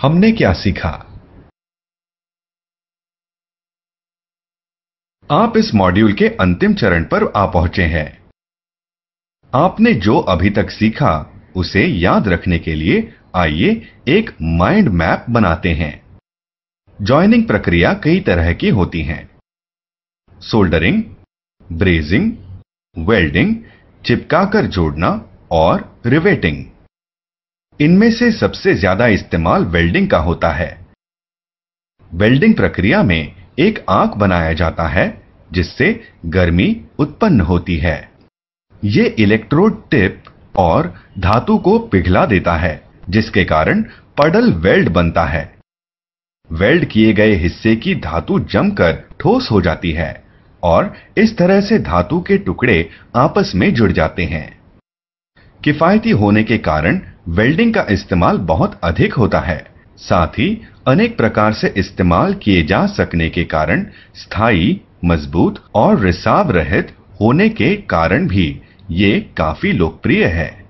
हमने क्या सीखा आप इस मॉड्यूल के अंतिम चरण पर आ पहुंचे हैं आपने जो अभी तक सीखा उसे याद रखने के लिए आइए एक माइंड मैप बनाते हैं ज्वाइनिंग प्रक्रिया कई तरह की होती है सोल्डरिंग ब्रेजिंग वेल्डिंग चिपकाकर जोड़ना और रिवेटिंग इनमें से सबसे ज्यादा इस्तेमाल वेल्डिंग का होता है वेल्डिंग प्रक्रिया में एक आंख बनाया जाता है जिससे गर्मी उत्पन्न होती है ये इलेक्ट्रोड टिप और धातु को पिघला देता है जिसके कारण पडल वेल्ड बनता है वेल्ड किए गए हिस्से की धातु जमकर ठोस हो जाती है और इस तरह से धातु के टुकड़े आपस में जुड़ जाते हैं किफायती होने के कारण वेल्डिंग का इस्तेमाल बहुत अधिक होता है साथ ही अनेक प्रकार से इस्तेमाल किए जा सकने के कारण स्थायी मजबूत और रिसाव रहित होने के कारण भी ये काफी लोकप्रिय है